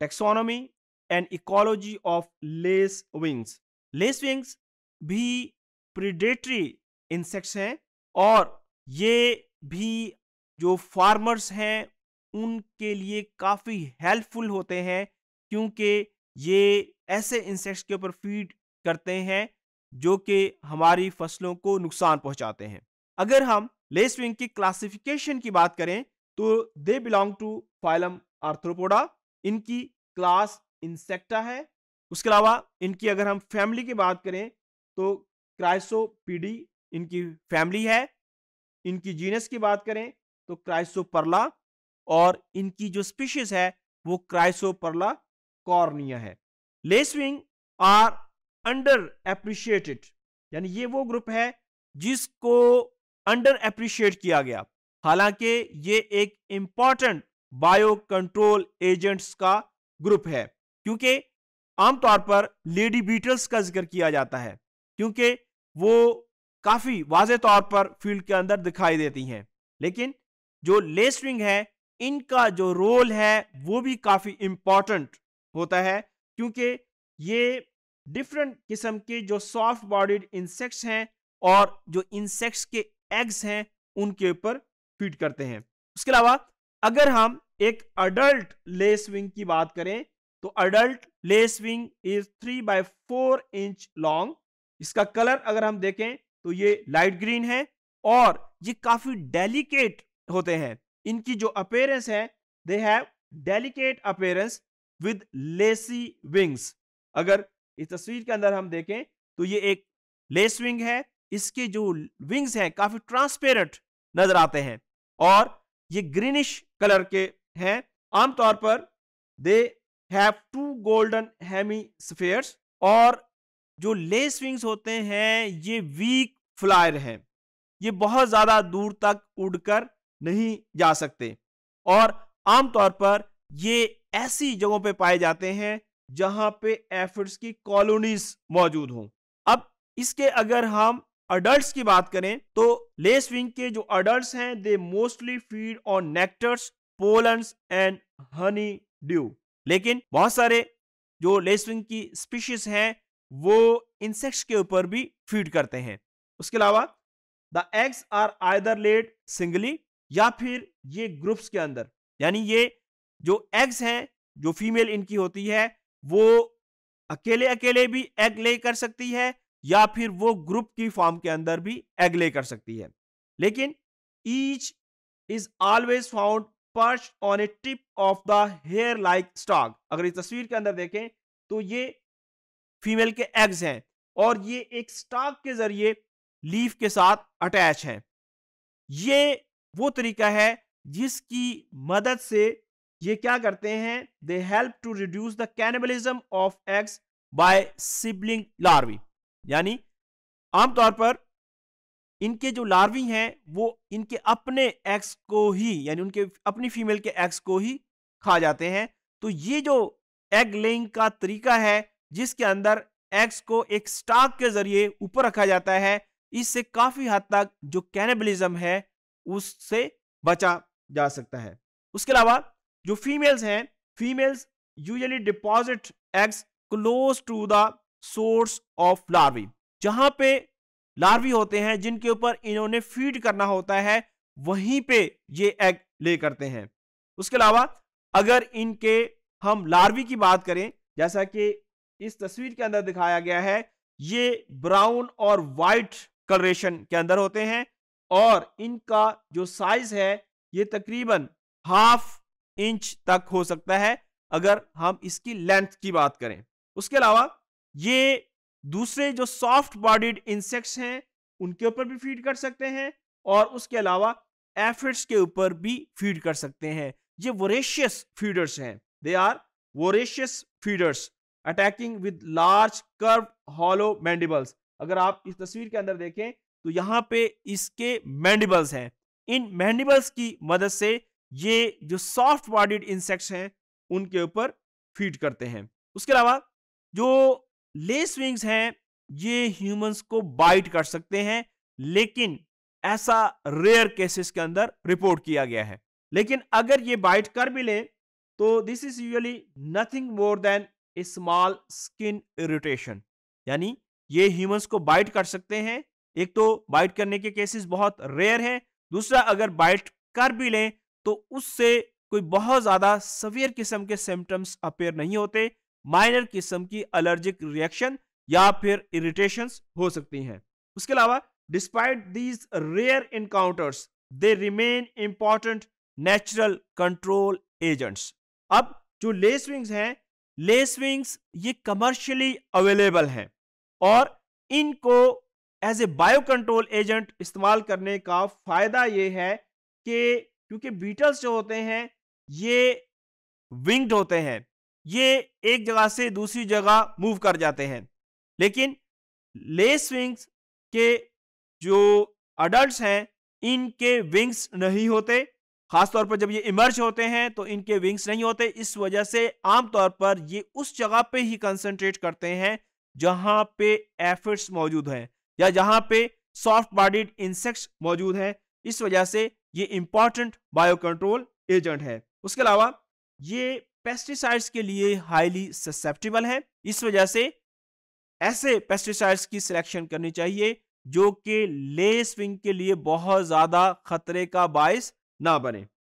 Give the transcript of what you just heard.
taxonomy and ecology of lace wings lace wings भी predatory insects हैं और ये भी जो फार्मर्स हैं उनके लिए काफ़ी हेल्पफुल होते हैं क्योंकि ये ऐसे इंसेक्ट्स के ऊपर फीड करते हैं जो कि हमारी फसलों को नुकसान पहुंचाते हैं अगर हम लेस विंग की क्लासिफिकेशन की बात करें तो they belong to phylum Arthropoda इनकी क्लास इंसेक्टा है उसके अलावा इनकी अगर हम फैमिली की बात करें तो क्राइसोपीडी इनकी फैमिली है इनकी जीनस की बात करें तो क्राइसोपरला और इनकी जो स्पीशीज है वो क्राइसोपरला कॉर्निया है लेसविंग आर अंडर एप्रिशिएटेड यानी ये वो ग्रुप है जिसको अंडर एप्रिशिएट किया गया हालांकि ये एक इंपॉर्टेंट बायो कंट्रोल एजेंट्स का ग्रुप है क्योंकि आमतौर पर लेडी बीटल्स का जिक्र किया जाता है क्योंकि वो काफ़ी वाजे तौर पर फील्ड के अंदर दिखाई देती हैं लेकिन जो लेस्ट्रिंग है इनका जो रोल है वो भी काफ़ी इंपॉर्टेंट होता है क्योंकि ये डिफरेंट किस्म के जो सॉफ्ट बॉडीड इंसेक्ट्स हैं और जो इंसेक्ट्स के एग्स हैं उनके ऊपर फीड करते हैं उसके अलावा अगर हम एक अडल्ट ले स्विंग की बात करें तो adult lacewing is three by four inch long इसका कलर अगर हम देखें तो ये लाइट ग्रीन है और ये काफी डेलिकेट होते हैं इनकी जो अपेयरेंस है they have delicate appearance with lacy wings अगर इस तस्वीर के अंदर हम देखें तो ये एक लेस विंग है इसके जो विंग्स हैं काफी ट्रांसपेरेंट नजर आते हैं और ये ग्रीनिश कलर के हैं आमतौर पर they have two golden hemispheres और जो लेस विंग्स होते हैं ये वीक फ्लायर हैं ये बहुत ज़्यादा दूर तक उड़कर नहीं जा सकते और आमतौर पर ये ऐसी जगहों पे पाए जाते हैं जहां पे एफिड्स की कॉलोनीज मौजूद हों अब इसके अगर हम अडल्ट की बात करें तो लेस विंग के जो अडल्ट हैं they mostly feed on nectars pollens and honeydew लेकिन बहुत सारे जो लेस विंग की स्पीशीज हैं वो इंसेक्ट्स के ऊपर भी फीड करते हैं उसके अलावा the eggs are either laid singly या फिर ये ग्रुप्स के अंदर यानी ये जो एग्स हैं जो फीमेल इनकी होती है वो अकेले अकेले भी एग ले कर सकती है या फिर वो ग्रुप की फॉर्म के अंदर भी एग्ले कर सकती है लेकिन each is always found perch on a tip of the hair like stalk अगर इस तस्वीर के अंदर देखें तो ये फीमेल के एग्स हैं और ये एक स्टॉक के जरिए लीफ के साथ अटैच हैं ये वो तरीका है जिसकी मदद से ये क्या करते हैं they help to reduce the cannibalism of eggs by sibling larvae यानी आमतौर पर इनके जो लार्वी हैं वो इनके अपने एक्स को ही यानी उनके अपनी फीमेल के एक्स को ही खा जाते हैं तो ये जो एग लेइंग का तरीका है जिसके अंदर एग्स को एक स्टाक के जरिए ऊपर रखा जाता है इससे काफी हद तक जो कैनेबलिज्म है उससे बचा जा सकता है उसके अलावा जो फीमेल्स हैं females usually deposit eggs close to the source of larvae जहां पे लार्वी होते हैं जिनके ऊपर इन्होंने फीड करना होता है वहीं पे ये एग ले करते हैं उसके अलावा अगर इनके हम लार्वी की बात करें जैसा कि इस तस्वीर के अंदर दिखाया गया है ये ब्राउन और वाइट कलरेशन के अंदर होते हैं और इनका जो साइज है ये तकरीबन हाफ इंच तक हो सकता है अगर हम इसकी लेंथ की बात करें उसके अलावा ये दूसरे जो सॉफ्ट बॉडीड इंसेक्ट्स हैं उनके ऊपर भी फीड कर सकते हैं और उसके अलावा एफिड्स के ऊपर भी फीड कर सकते हैं ये वोरेशियस फीडर्स हैं they are voracious feeders attacking with large curve hollow mandibles अगर आप इस तस्वीर के अंदर देखें तो यहाँ पे इसके मैंडिबल्स हैं इन मैंडिबल्स की मदद से ये जो सॉफ्ट बॉडीड इंसेक्ट्स हैं उनके ऊपर फीड करते हैं उसके अलावा जो लेस विंग्स हैं ये ह्यूमंस को बाइट कर सकते हैं लेकिन ऐसा रेयर केसेस के अंदर रिपोर्ट किया गया है लेकिन अगर ये बाइट कर भी ले तो this is usually nothing more than a small skin irritation यानी ये ह्यूमंस को बाइट कर सकते हैं एक तो बाइट करने के केसेस बहुत रेयर हैं दूसरा अगर बाइट कर भी लें तो उससे कोई बहुत ज़्यादा सवियर किस्म के सिम्टम्स अपेयर नहीं होते माइनर किस्म की एलर्जिक रिएक्शन या फिर इरिटेशन हो सकती हैं उसके अलावा despite these rare encounters they remain important natural control agents अब जो लेस विंग्स हैं लेस विंग्स ये कमर्शियली अवेलेबल हैं और इनको as a bio control agent इस्तेमाल करने का फायदा ये है कि क्योंकि बीटल्स जो होते हैं ये विंग्ड होते हैं ये एक जगह से दूसरी जगह मूव कर जाते हैं लेकिन लेस विंग्स के जो अडल्ट हैं इनके विंग्स नहीं होते खासतौर पर जब ये इमर्ज होते हैं तो इनके विंग्स नहीं होते इस वजह से आमतौर पर ये उस जगह पे ही कंसंट्रेट करते हैं जहां पे एफिड्स मौजूद हैं या जहां पे सॉफ्ट बॉडीड इंसेक्ट्स मौजूद हैं इस वजह से ये इंपॉर्टेंट बायोकंट्रोल एजेंट है उसके अलावा ये पेस्टिसाइड्स के लिए हाईली ससेप्टिबल हैं इस वजह से ऐसे पेस्टिसाइड्स की सिलेक्शन करनी चाहिए जो कि ले स्विंग के लिए बहुत ज़्यादा खतरे का बायस ना बने